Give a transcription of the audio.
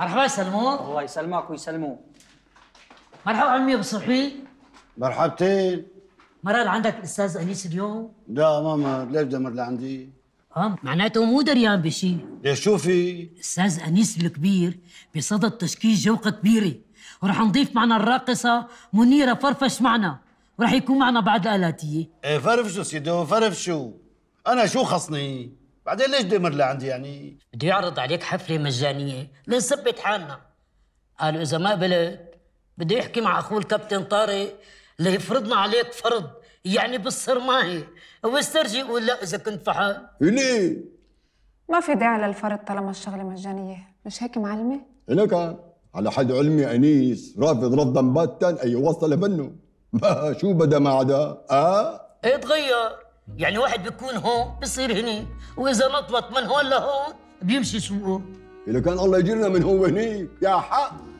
مرحبا سلمون الله يسلمك ويسلموه مرحبا عمي بصحي مرحبتين مرال عندك الاستاذ انيس اليوم؟ لا ما مر، ليش دمر لعندي؟ اه معناته مو دريان بشي ليش شو في؟ استاذ انيس الكبير بصدد تشكيل جوقه كبيره ورح نضيف معنا الراقصه منيره فرفش معنا ورح يكون معنا بعد الالاتيه ايه فرفشوا سيدو فرفشوا انا شو خصني؟ بعدين ليش دمر لعندي يعني بدي يعرض عليك حفله مجانيه لنثبت حالنا قالوا اذا ما قبلت بده يحكي مع اخوه الكابتن طارق ليفرضنا عليك فرض يعني بتصير معي واسترجي يقول لا اذا كنت فحل ليه؟ ما في داعي للفرض طالما الشغله مجانيه مش هيك معلمه؟ لك على حد علمي انيس رافض رفضا باتا أي وصلة منه ما شو بدا ما عدا؟ اه؟ ايه تغير يعني واحد بيكون هون بصير هني واذا نطلت من هون لهون بيمشي سوقه اذا كان الله يجيرنا من هون هني يا حق